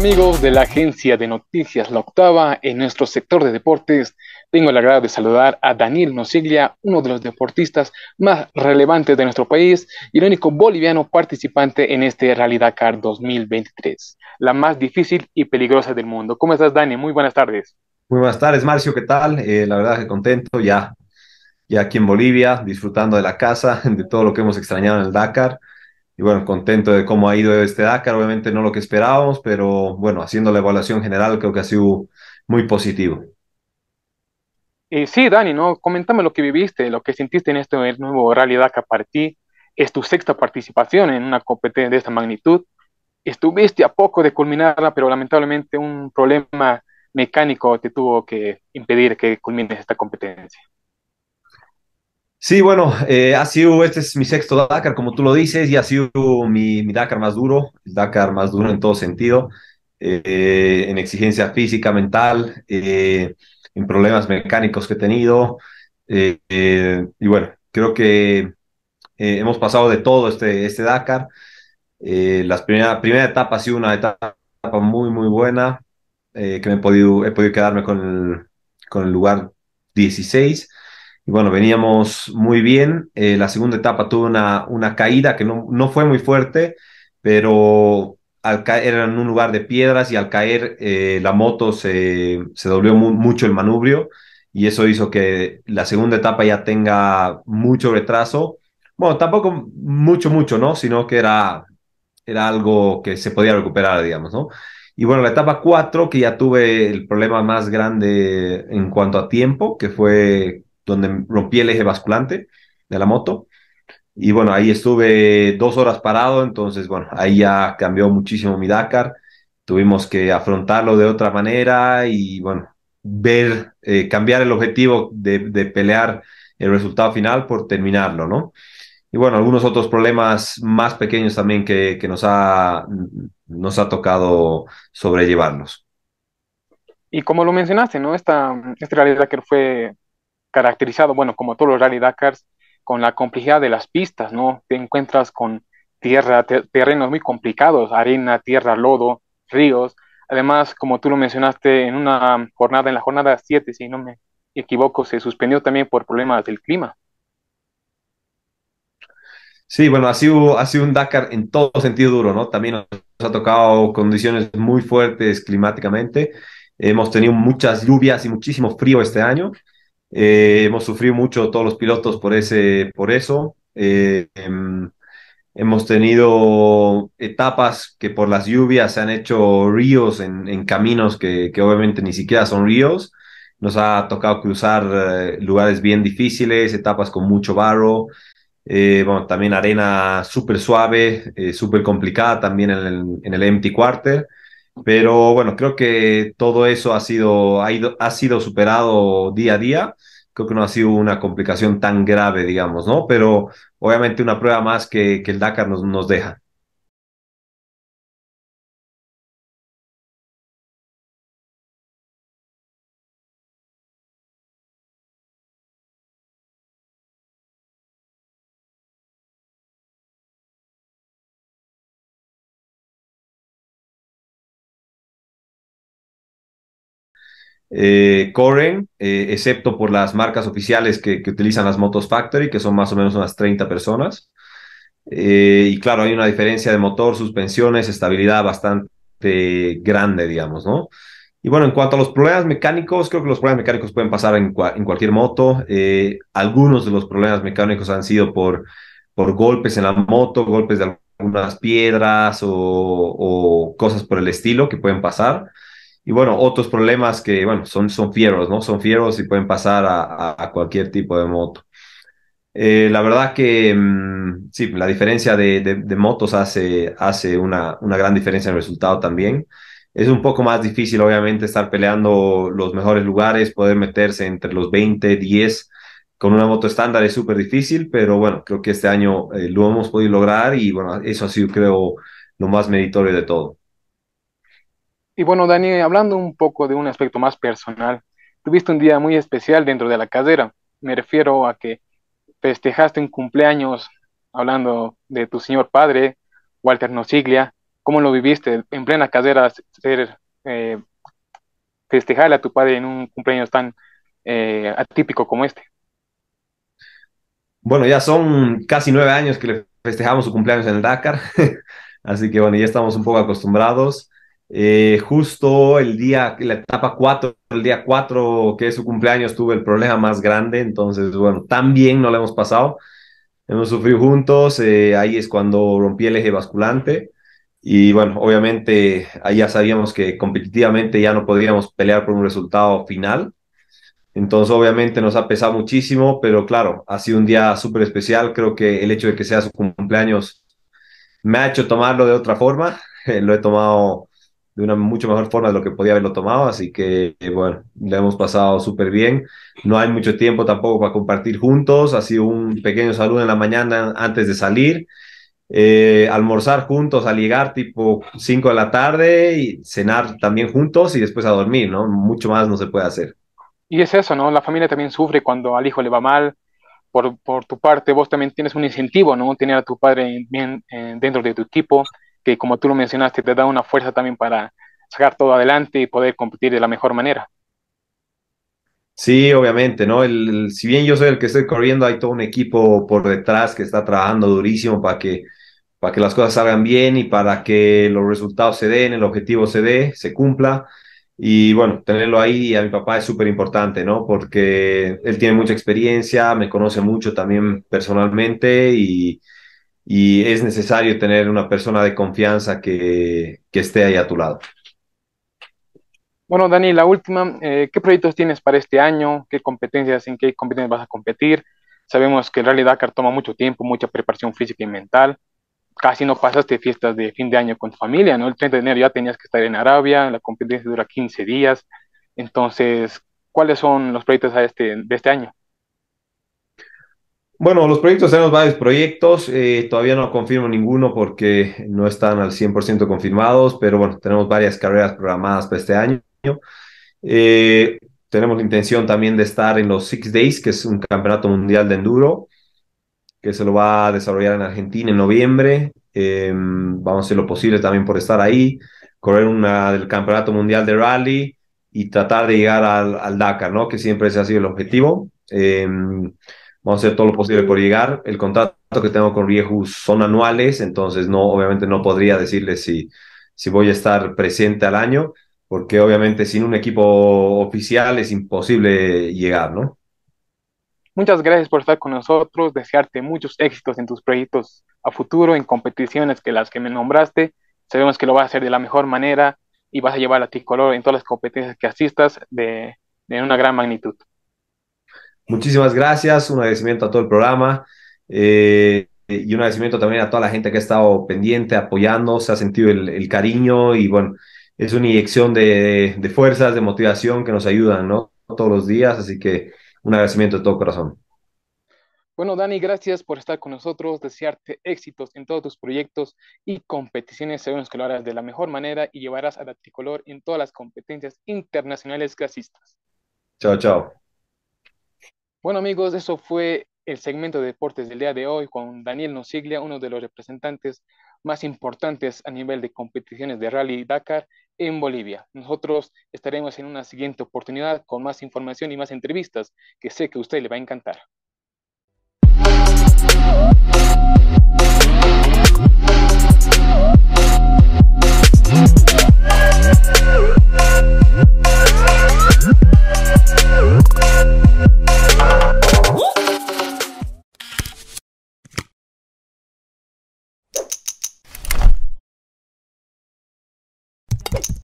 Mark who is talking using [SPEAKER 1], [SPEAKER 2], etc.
[SPEAKER 1] amigos de la agencia de noticias La Octava, en nuestro sector de deportes, tengo el agrado de saludar a Daniel Nosiglia, uno de los deportistas más relevantes de nuestro país y el único boliviano participante en este Rally Dakar 2023, la más difícil y peligrosa del mundo. ¿Cómo estás, Dani? Muy buenas tardes.
[SPEAKER 2] Muy buenas tardes, Marcio. ¿Qué tal? Eh, la verdad que contento ya, ya aquí en Bolivia, disfrutando de la casa, de todo lo que hemos extrañado en el Dakar y bueno, contento de cómo ha ido este Dakar, obviamente no lo que esperábamos, pero bueno, haciendo la evaluación general creo que ha sido muy positivo.
[SPEAKER 1] Y eh, sí, Dani, ¿no? comentame lo que viviste, lo que sentiste en este nuevo Rally Dakar para ti. Es tu sexta participación en una competencia de esta magnitud. Estuviste a poco de culminarla, pero lamentablemente un problema mecánico te tuvo que impedir que culmines esta competencia.
[SPEAKER 2] Sí, bueno, eh, ha sido, este es mi sexto Dakar, como tú lo dices, y ha sido mi, Dakar más duro, el Dakar más duro en todo sentido, eh, en exigencia física, mental, eh, en problemas mecánicos que he tenido. y bueno, creo que hemos pasado de todo este, este Dakar. la primera, primera etapa ha sido una etapa muy, muy buena, que me he podido, he podido quedarme con con el lugar 16 y bueno, veníamos muy bien. Eh, la segunda etapa tuvo una, una caída que no, no fue muy fuerte, pero al caer en un lugar de piedras y al caer eh, la moto se, se dobló mucho el manubrio y eso hizo que la segunda etapa ya tenga mucho retraso. Bueno, tampoco mucho, mucho, ¿no? Sino que era, era algo que se podía recuperar, digamos, ¿no? Y bueno, la etapa 4, que ya tuve el problema más grande en cuanto a tiempo, que fue donde rompí el eje basculante de la moto. Y bueno, ahí estuve dos horas parado, entonces bueno, ahí ya cambió muchísimo mi Dakar. Tuvimos que afrontarlo de otra manera y bueno, ver, eh, cambiar el objetivo de, pelear el resultado final por terminarlo, ¿no? Y bueno, algunos otros problemas más pequeños también que, nos, ha, nos ha tocado sobrellevarnos.
[SPEAKER 1] Y como lo mencionaste, ¿no? Esta, esta realidad que fue caracterizado, bueno, como todos los Rally Dakars, con la complejidad de las pistas, ¿no? Te encuentras con tierra, terrenos muy complicados, arena, tierra, lodo, ríos. Además, como tú lo mencionaste, en una jornada, en la jornada 7, si no me equivoco, se suspendió también por problemas del clima.
[SPEAKER 2] Sí, bueno, ha sido, ha sido un Dakar en todo sentido duro, ¿no? También nos ha tocado condiciones muy fuertes climáticamente. Hemos tenido muchas lluvias y muchísimo frío este año. Eh, hemos sufrido mucho todos los pilotos por, ese, por eso. Eh, em, hemos tenido etapas que por las lluvias se han hecho ríos en, caminos que, obviamente ni siquiera son ríos. Nos ha tocado cruzar eh, lugares bien difíciles, etapas con mucho barro. bueno, también arena súper suave, súper complicada también en en el empty quarter. Pero bueno, creo que todo eso ha sido, ha, sido superado día a día. Creo que no ha sido una complicación tan grave, digamos, ¿no? Pero obviamente una prueba más
[SPEAKER 1] que, que el Dakar nos, nos deja. Eh, Coren, eh, excepto
[SPEAKER 2] por las marcas oficiales que, utilizan las motos Factory, que son más o menos unas 30 personas. Eh, y claro, hay una diferencia de motor, suspensiones, estabilidad bastante grande, digamos, ¿no? Y bueno, en cuanto a los problemas mecánicos, creo que los problemas mecánicos pueden pasar en, cualquier moto. algunos de los problemas mecánicos han sido por, por golpes en la moto, golpes de algunas piedras o cosas por el estilo que pueden pasar y bueno, otros problemas que, bueno, son, son fieros, ¿no? Son fieros y pueden pasar a, cualquier tipo de moto. Eh, la verdad que mm, sí, la diferencia de, motos hace, hace una, una, gran diferencia en el resultado también. Es un poco más difícil, obviamente, estar peleando los mejores lugares, poder meterse entre los 20, 10. Con una moto estándar es súper difícil, pero bueno, creo que este año eh, lo hemos podido lograr y bueno, eso ha sido, creo, lo más meritorio de todo.
[SPEAKER 1] Y bueno, Dani, hablando un poco de un aspecto más personal, tuviste un día muy especial dentro de la cadera. Me refiero a que festejaste un cumpleaños hablando de tu señor padre, Walter Nociglia. ¿Cómo lo viviste en plena casera ser, eh, a tu padre en un cumpleaños tan eh, atípico como este?
[SPEAKER 2] Bueno, ya son casi nueve años que le festejamos su cumpleaños en el Dakar, así que bueno, ya estamos un poco acostumbrados. Eh, justo el día, la etapa 4, el día 4, que es su cumpleaños, tuve el problema más grande. Entonces, bueno, también no lo hemos pasado. Hemos sufrido juntos. Eh, ahí es cuando rompí el eje basculante. Y bueno, obviamente ahí ya sabíamos que competitivamente ya no podríamos pelear por un resultado final. Entonces, obviamente nos ha pesado muchísimo, pero claro, ha sido un día súper especial. Creo que el hecho de que sea su cumpleaños me ha hecho tomarlo de otra forma. lo he tomado de una mucho mejor forma de lo que podía haberlo tomado, así que bueno, le hemos pasado súper bien. No hay mucho tiempo tampoco para compartir juntos, así un pequeño saludo en la mañana antes de salir, eh, almorzar juntos, al llegar, tipo 5 de la tarde y cenar también juntos y después a dormir, ¿no? Mucho más no se puede hacer.
[SPEAKER 1] Y es eso, ¿no? La familia también sufre cuando al hijo le va mal. Por, tu parte, vos también tienes un incentivo, ¿no? Tener a tu padre bien, eh, dentro de tu equipo que como tú lo mencionaste, te da una fuerza también para sacar todo adelante y poder competir de la mejor manera.
[SPEAKER 2] Sí, obviamente, ¿no? El, si bien yo soy el que estoy corriendo, hay todo un equipo por detrás que está trabajando durísimo para que, para que las cosas salgan bien y para que los resultados se den, el objetivo se dé, se cumpla. Y bueno, tenerlo ahí a mi papá es súper importante, ¿no? Porque él tiene mucha experiencia, me conoce mucho también personalmente y, y es necesario tener una persona de confianza que, esté ahí a tu lado.
[SPEAKER 1] Bueno, Dani, la última, eh, ¿qué proyectos tienes para este año? ¿Qué competencias, en qué competencias vas a competir? Sabemos que en realidad Dakar toma mucho tiempo, mucha preparación física y mental. Casi no pasaste fiestas de fin de año con tu familia, ¿no? El 30 de enero ya tenías que estar en Arabia, la competencia dura 15 días. Entonces, ¿cuáles son los proyectos a este, de este año?
[SPEAKER 2] Bueno, los proyectos, tenemos varios proyectos, eh, todavía no confirmo ninguno porque no están al 100% confirmados, pero bueno, tenemos varias carreras programadas para este año. Eh, tenemos la intención también de estar en los Six Days, que es un campeonato mundial de enduro, que se lo va a desarrollar en Argentina en noviembre. Em, vamos a hacer lo posible también por estar ahí, correr una del campeonato mundial de rally y tratar de llegar al, al Dakar, ¿no? Que siempre ese ha sido el objetivo. Eh, vamos a hacer todo lo posible por llegar. El contrato que tengo con Riehus son anuales, entonces no, obviamente no podría decirles si, si voy a estar presente al año, porque obviamente sin un equipo oficial es imposible llegar, ¿no?
[SPEAKER 1] Muchas gracias por estar con nosotros, desearte muchos éxitos en tus proyectos a futuro, en competiciones que las que me nombraste. Sabemos que lo vas a hacer de la mejor manera y vas a llevar a ti color en todas las competencias que asistas de una gran magnitud.
[SPEAKER 2] Muchísimas gracias, un agradecimiento a todo el programa eh, y un agradecimiento también a toda la gente que ha estado pendiente, apoyando, se ha sentido el, cariño y bueno, es una inyección de, fuerzas, de motivación que nos ayudan, ¿no? Todos los días, así que un agradecimiento de todo corazón.
[SPEAKER 1] Bueno, Dani, gracias por estar con nosotros, desearte éxitos en todos tus proyectos y competiciones, sabemos que lo harás de la mejor manera y llevarás a la en todas las competencias internacionales que
[SPEAKER 2] Chao, chao.
[SPEAKER 1] Bueno amigos, eso fue el segmento de deportes del día de hoy con Daniel Nosiglia, uno de los representantes más importantes a nivel de competiciones de rally Dakar en Bolivia. Nosotros estaremos en una siguiente oportunidad con más información y más entrevistas que sé que a usted le va a encantar.